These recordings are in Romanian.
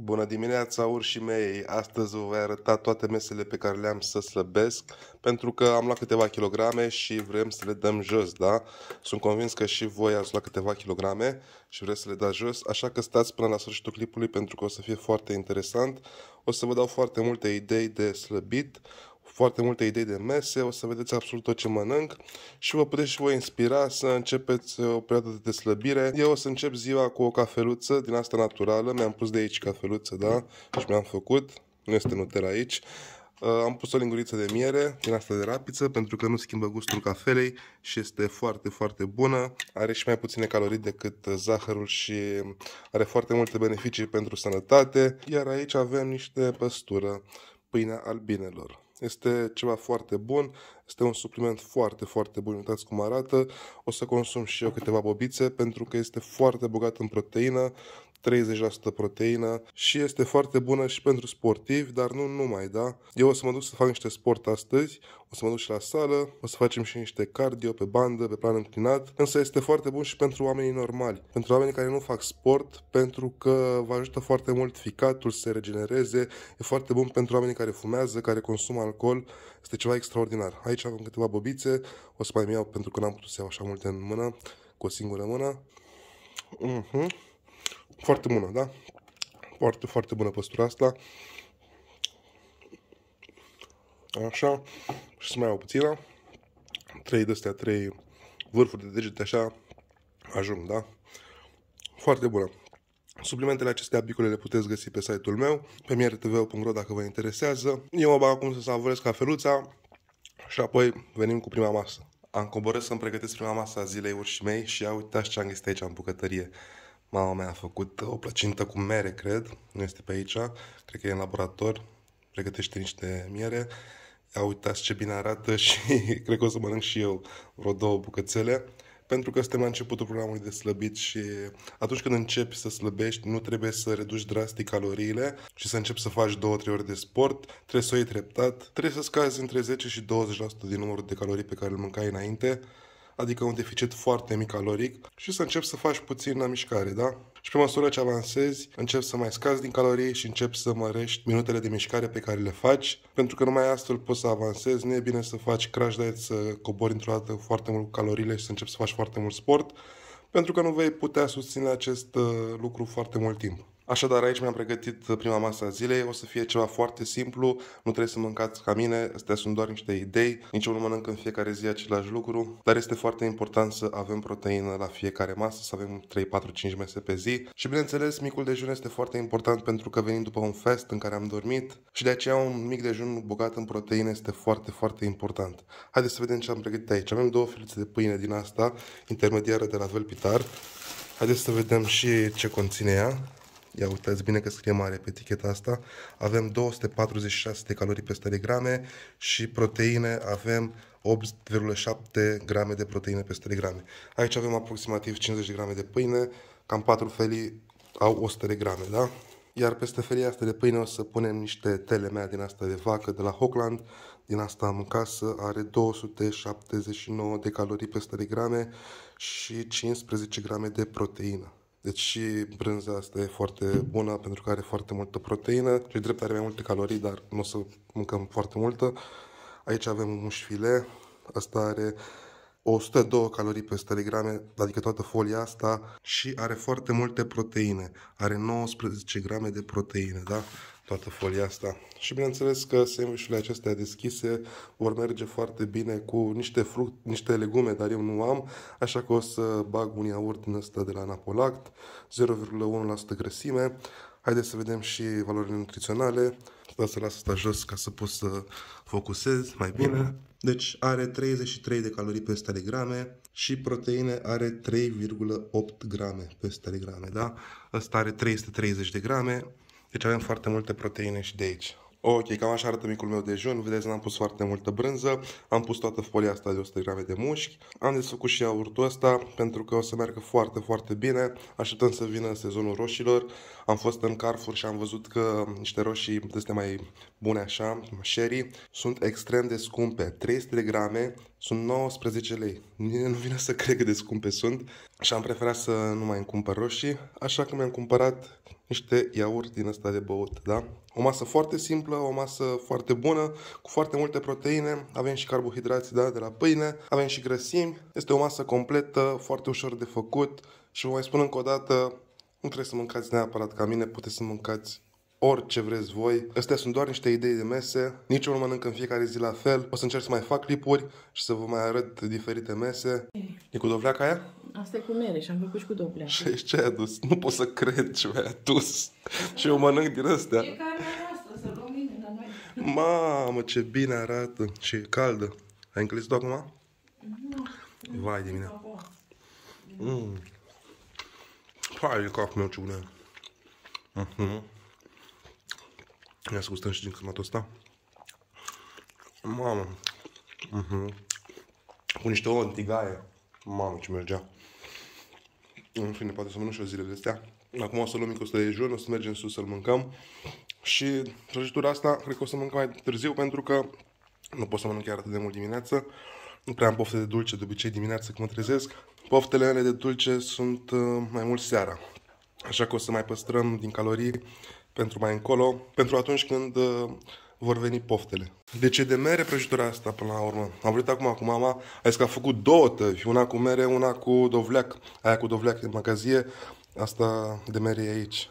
Bună dimineața, urșii mei! Astăzi vă voi arăta toate mesele pe care le-am să slăbesc, pentru că am luat câteva kilograme și vrem să le dăm jos, da? Sunt convins că și voi ați luat câteva kilograme și vreți să le dați jos, așa că stați până la sfârșitul clipului pentru că o să fie foarte interesant. O să vă dau foarte multe idei de slăbit, foarte multe idei de mese, o să vedeți absolut tot ce mănânc și vă puteți și voi inspira să începeți uh, o perioadă de slăbire. Eu o să încep ziua cu o cafeluță din asta naturală, mi-am pus de aici cafeluță, da, și mi-am făcut, nu este Nutella aici. Uh, am pus o linguriță de miere din asta de rapiță pentru că nu schimbă gustul cafelei și este foarte, foarte bună. Are și mai puține calorii decât uh, zahărul și are foarte multe beneficii pentru sănătate. Iar aici avem niște păstură, pâinea albinelor. Este ceva foarte bun, este un supliment foarte, foarte bun. Uitați cum arată. O să consum și eu câteva bobițe pentru că este foarte bogat în proteină. 30% proteină și este foarte bună și pentru sportivi, dar nu numai, da? Eu o să mă duc să fac niște sport astăzi, o să mă duc și la sală, o să facem și niște cardio pe bandă, pe plan înclinat, însă este foarte bun și pentru oamenii normali, pentru oamenii care nu fac sport, pentru că vă ajută foarte mult ficatul să se regenereze, e foarte bun pentru oamenii care fumează, care consumă alcool, este ceva extraordinar. Aici am câteva bobițe, o să mai iau pentru că n-am putut să iau așa multe în mână, cu o singură mână. Mm-hmm. Foarte bună, da? Foarte, foarte bună păstura asta. Așa. Și să mai iau puțină. Trei de astea, trei vârfuri de degete, așa, ajung, da? Foarte bună. Suplimentele acestea bicole le puteți găsi pe site-ul meu, pe miertv.ro dacă vă interesează. Eu mă bag acum să savurez cafeluța și apoi venim cu prima masă. Am coborât să-mi pregătesc prima masă a zilei mei și ia uitați ce am găsit aici în bucătărie. Mama mea a făcut o plăcintă cu mere, cred, nu este pe aici, cred că e în laborator, pregătește niște miere, ia uitați ce bine arată și cred că o să mănânc și eu vreo două bucățele, pentru că suntem la începutul programului de slăbit și atunci când începi să slăbești, nu trebuie să reduci drastic caloriile și să începi să faci 2-3 ori de sport, trebuie să o iei treptat, trebuie să scazi între 10 și 20% din numărul de calorii pe care îl mâncai înainte, adică un deficit foarte mic caloric și să începi să faci puțină mișcare, da? Și pe măsură ce avansezi, începi să mai scazi din calorii și începi să mărești minutele de mișcare pe care le faci, pentru că numai astfel poți să avansezi. Nu e bine să faci crash diet, să cobori într-o dată foarte mult calorile și să începi să faci foarte mult sport, pentru că nu vei putea susține acest uh, lucru foarte mult timp. Așadar, aici mi-am pregătit prima masă a zilei, o să fie ceva foarte simplu, nu trebuie să mâncați ca mine, astea sunt doar niște idei, nici eu nu mănânc în fiecare zi același lucru, dar este foarte important să avem proteină la fiecare masă, să avem 3, 4, 5 mese pe zi și bineînțeles micul dejun este foarte important pentru că venim după un fest în care am dormit și de aceea un mic dejun bogat în proteine este foarte, foarte important. Haideți să vedem ce am pregătit aici. Avem două felițe de pâine din asta, intermediară de la Velpitar. Haideți să vedem și ce conține ea. Ia uitați bine că scrie mare pe eticheta asta. Avem 246 de calorii pe 100 de grame și proteine avem 8,7 grame de proteine pe 100 de grame. Aici avem aproximativ 50 de grame de pâine, cam 4 felii au 100 de grame, da? Iar peste felia asta de pâine o să punem niște tele mea din asta de vacă de la Hockland. Din asta am în casă, are 279 de calorii pe 100 de grame și 15 grame de proteină. Deci și brânza asta e foarte bună pentru că are foarte multă proteină. Și drept are mai multe calorii, dar nu o să mâncăm foarte multă. Aici avem un mușfile. Asta are 102 calorii pe 100 de grame, adică toată folia asta și are foarte multe proteine. Are 19 grame de proteine, da? toată folia asta. Și bineînțeles că sandvișurile acestea deschise vor merge foarte bine cu niște fruct, niște legume, dar eu nu am, așa că o să bag un iaurt din ăsta de la Napolact, 0,1% grăsime. Haideți să vedem și valorile nutriționale. Stai să las asta jos ca să pot să focusez mai bine. Deci are 33 de calorii pe 100 de grame și proteine are 3,8 grame pe 100 de grame, da? Ăsta are 330 de grame, deci avem foarte multe proteine și de aici. Ok, cam așa arată micul meu dejun. Vedeți, n-am pus foarte multă brânză. Am pus toată folia asta de 100 grame de mușchi. Am desfăcut și iaurtul ăsta pentru că o să meargă foarte, foarte bine. Așteptăm să vină sezonul roșilor. Am fost în Carrefour și am văzut că niște roșii este mai bune așa, sherry, sunt extrem de scumpe. 300 de grame sunt 19 lei. Nimeni nu vine să cred cât de scumpe sunt și am preferat să nu mai îmi cumpăr roșii, așa că mi-am cumpărat niște iaurt din ăsta de băut, da? O masă foarte simplă, o masă foarte bună, cu foarte multe proteine, avem și carbohidrați, da, de la pâine, avem și grăsimi. Este o masă completă, foarte ușor de făcut și vă mai spun încă o dată, nu trebuie să mâncați neapărat ca mine, puteți să mâncați orice vreți voi. Astea sunt doar niște idei de mese, nici eu nu mănânc în fiecare zi la fel. O să încerc să mai fac clipuri și să vă mai arăt diferite mese. E cu dovleaca aia? Asta e cu mere și am făcut și cu doblea. Și aici ce ai adus? Nu pot să cred ce mi-ai adus. și eu mănânc din astea. E carnea noastră, să luăm Mamă, ce bine arată și e caldă. Ai încălzit-o acum? Nu. Vai de mine. Mm. Pai de capul meu ce bună e. Mhm. Ia să gustăm și din cârnatul ăsta. Mamă. uh Cu niște ouă în tigaie. Mamă, ce mergea în fine poate să mănânc și o de astea. Acum o să luăm mic de dejun, o să mergem sus să-l mâncăm. Și prăjitura asta cred că o să mâncăm mai târziu pentru că nu pot să mănânc chiar atât de mult dimineață. Nu prea am pofte de dulce de obicei dimineața când mă trezesc. Poftele mele de dulce sunt uh, mai mult seara. Așa că o să mai păstrăm din calorii pentru mai încolo, pentru atunci când uh, vor veni poftele. De ce de mere prăjitura asta până la urmă? Am vrut acum cu mama, a zis că a făcut două tăvi, una cu mere, una cu dovleac. Aia cu dovleac în magazie, asta de mere e aici.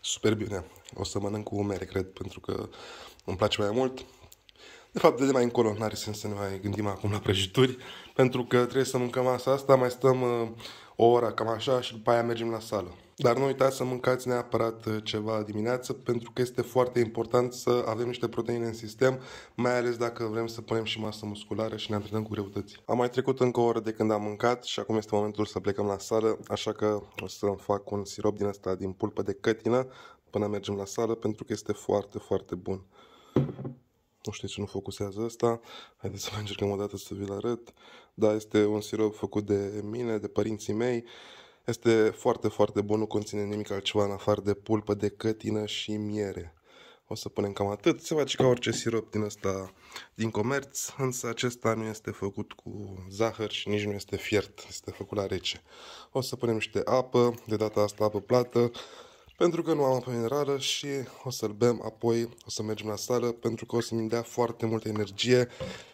Super bine. O să mănânc cu mere, cred, pentru că îmi place mai mult. De fapt, de mai încolo, n are sens să ne mai gândim acum la prăjituri, pentru că trebuie să mâncăm asta, asta mai stăm uh, o oră, cam așa, și după aia mergem la sală. Dar nu uitați să mâncați neapărat uh, ceva dimineață, pentru că este foarte important să avem niște proteine în sistem, mai ales dacă vrem să punem și masă musculară și ne antrenăm cu greutăți. Am mai trecut încă o oră de când am mâncat și acum este momentul să plecăm la sală, așa că o să fac un sirop din asta din pulpă de cătină până mergem la sală, pentru că este foarte, foarte bun nu știu ce nu focusează asta, haideți să mai încercăm o dată să vi-l arăt. Da, este un sirop făcut de mine, de părinții mei, este foarte, foarte bun, nu conține nimic altceva în afară de pulpă, de cătină și miere. O să punem cam atât. Se face ca orice sirop din ăsta din comerț, însă acesta nu este făcut cu zahăr și nici nu este fiert, este făcut la rece. O să punem niște apă, de data asta apă plată, pentru că nu am apă minerală și o să-l bem, apoi o să mergem la sală pentru că o să-mi dea foarte multă energie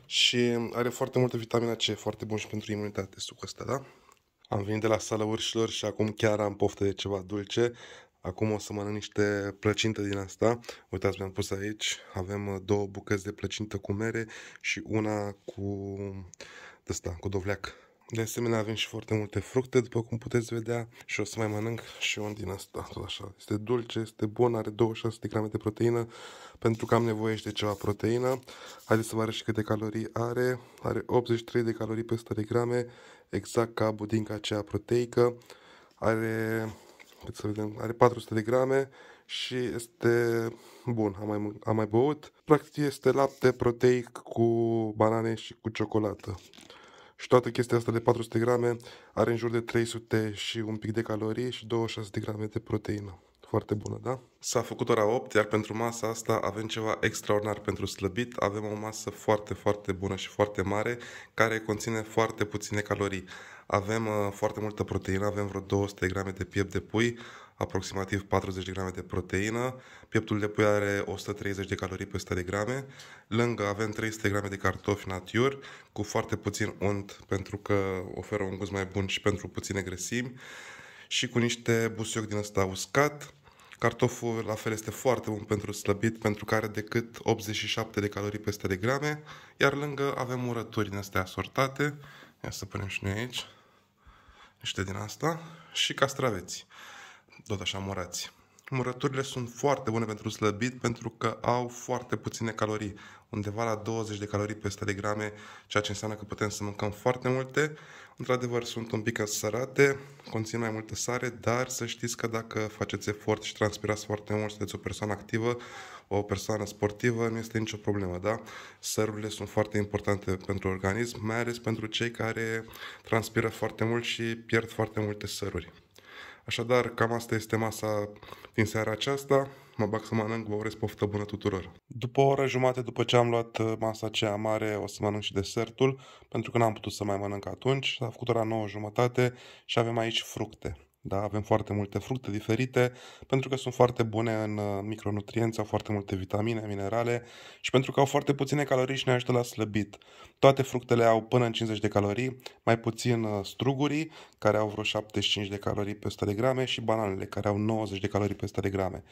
și are foarte multă vitamina C, foarte bun și pentru imunitate sucul ăsta, da? Am venit de la sală urșilor și acum chiar am poftă de ceva dulce. Acum o să mănânc niște plăcintă din asta. Uitați, mi-am pus aici. Avem uh, două bucăți de plăcintă cu mere și una cu, asta, cu dovleac. De asemenea avem și foarte multe fructe, după cum puteți vedea, și o să mai mănânc și un din asta, tot așa. Este dulce, este bun, are 26 de grame de proteină, pentru că am nevoie și de ceva proteină. Haideți să vă arăt și câte calorii are. Are 83 de calorii pe 100 de grame, exact ca budinca aceea proteică. Are, să vedem, are 400 de grame și este bun, am mai, am mai băut. Practic este lapte proteic cu banane și cu ciocolată. Și toată chestia asta de 400 grame are în jur de 300 și un pic de calorii și 26 de grame de proteină. Foarte bună, da? S-a făcut ora 8, iar pentru masa asta avem ceva extraordinar pentru slăbit. Avem o masă foarte, foarte bună și foarte mare, care conține foarte puține calorii. Avem uh, foarte multă proteină, avem vreo 200 grame de piept de pui, aproximativ 40 de grame de proteină, pieptul de pui are 130 de calorii pe 100 de grame, lângă avem 300 de grame de cartofi natur cu foarte puțin unt pentru că oferă un gust mai bun și pentru puține grăsimi și cu niște busioc din ăsta uscat. Cartoful la fel este foarte bun pentru slăbit pentru că are decât 87 de calorii pe 100 de grame, iar lângă avem murături din astea asortate, ia să punem și noi aici, niște din asta, și castraveți tot așa murați. Murăturile sunt foarte bune pentru slăbit pentru că au foarte puține calorii, undeva la 20 de calorii pe 100 de grame, ceea ce înseamnă că putem să mâncăm foarte multe. Într-adevăr, sunt un pic sărate, conțin mai multă sare, dar să știți că dacă faceți efort și transpirați foarte mult, sunteți o persoană activă, o persoană sportivă, nu este nicio problemă, da? Sărurile sunt foarte importante pentru organism, mai ales pentru cei care transpiră foarte mult și pierd foarte multe săruri. Așadar, cam asta este masa din seara aceasta. Mă bag să mănânc, vă urez poftă bună tuturor. După o oră jumate după ce am luat uh, masa aceea mare, o să mănânc și desertul, pentru că n-am putut să mai mănânc atunci. S-a făcut ora 9 jumătate și avem aici fructe. Da? Avem foarte multe fructe diferite pentru că sunt foarte bune în uh, micronutrienți, au foarte multe vitamine, minerale și pentru că au foarte puține calorii și ne ajută la slăbit. Toate fructele au până în 50 de calorii, mai puțin uh, strugurii, care au vreo 75 de calorii pe 100 de grame și bananele, care au 90 de calorii pe 100 de grame.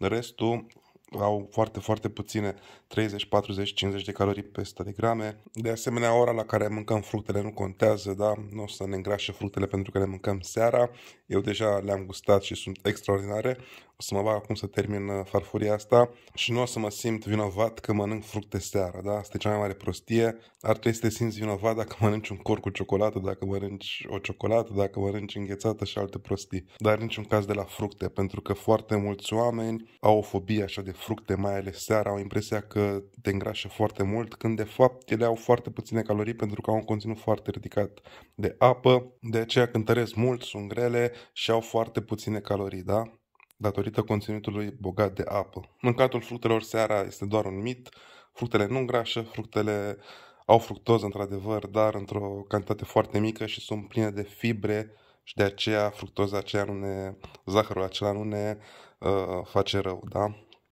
Restul au foarte, foarte puține, 30, 40, 50 de calorii pe 100 de grame. De asemenea, ora la care mâncăm fructele nu contează, da? Nu o să ne îngrașe fructele pentru că le mâncăm seara. Eu deja le-am gustat și sunt extraordinare să mă bag acum să termin uh, farfuria asta și nu o să mă simt vinovat că mănânc fructe seara, da? Asta e cea mai mare prostie. Ar trebui să te simți vinovat dacă mănânci un cor cu ciocolată, dacă mănânci o ciocolată, dacă mănânci înghețată și alte prostii. Dar niciun caz de la fructe, pentru că foarte mulți oameni au o fobie așa de fructe, mai ales seara, au impresia că te îngrașă foarte mult, când de fapt ele au foarte puține calorii pentru că au un conținut foarte ridicat de apă, de aceea cântăresc mult, sunt grele și au foarte puține calorii, da? datorită conținutului bogat de apă. Mâncatul fructelor seara este doar un mit, fructele nu îngrașă, fructele au fructoză într-adevăr, dar într-o cantitate foarte mică și sunt pline de fibre și de aceea fructoza aceea nu ne, zahărul acela nu ne uh, face rău, da?